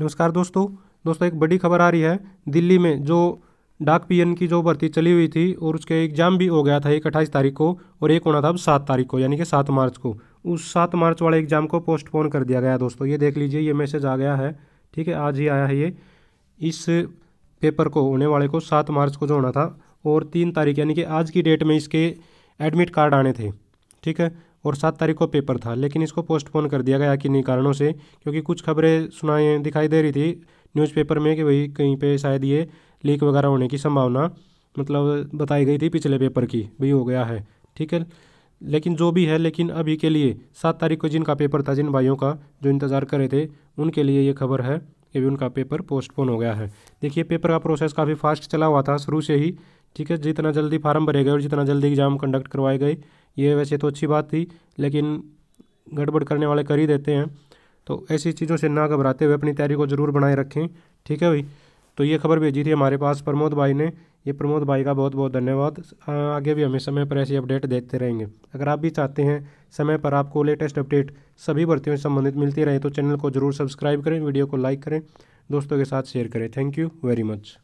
नमस्कार दोस्तों दोस्तों एक बड़ी खबर आ रही है दिल्ली में जो डाक पी की जो भर्ती चली हुई थी और उसके एग्ज़ाम भी हो गया था एक अट्ठाईस तारीख को और एक होना था अब सात तारीख को यानी कि सात मार्च को उस सात मार्च वाले एग्ज़ाम को पोस्टपोन कर दिया गया दोस्तों ये देख लीजिए ये मैसेज आ गया है ठीक है आज ही आया है ये इस पेपर को होने वाले को सात मार्च को जो होना था और तीन तारीख यानी कि आज की डेट में इसके एडमिट कार्ड आने थे ठीक है और सात तारीख को पेपर था लेकिन इसको पोस्टपोन कर दिया गया किन्हीं कारणों से क्योंकि कुछ खबरें सुनाई दिखाई दे रही थी न्यूज़पेपर में कि भाई कहीं पे शायद ये लीक वगैरह होने की संभावना मतलब बताई गई थी पिछले पेपर की भी हो गया है ठीक है लेकिन जो भी है लेकिन अभी के लिए सात तारीख को जिनका पेपर था जिन भाइयों का जो इंतज़ार कर रहे थे उनके लिए ये खबर है कि भी उनका पेपर पोस्टपोन हो गया है देखिए पेपर का प्रोसेस काफ़ी फास्ट चला हुआ था शुरू से ही ठीक है जितना जल्दी फार्म भरे गए और जितना जल्दी एग्ज़ाम कंडक्ट करवाए गए ये वैसे तो अच्छी बात थी लेकिन गड़बड़ करने वाले कर ही देते हैं तो ऐसी चीज़ों से ना घबराते हुए अपनी तैयारी को ज़रूर बनाए रखें ठीक है भाई तो ये खबर भेजी थी हमारे पास प्रमोद भाई ने ये प्रमोद भाई का बहुत बहुत धन्यवाद आगे भी हमें समय पर ऐसी अपडेट देते रहेंगे अगर आप भी चाहते हैं समय पर आपको लेटेस्ट अपडेट सभी भर्तियों से संबंधित मिलती रहे तो चैनल को ज़रूर सब्सक्राइब करें वीडियो को लाइक करें दोस्तों के साथ शेयर करें थैंक यू वेरी मच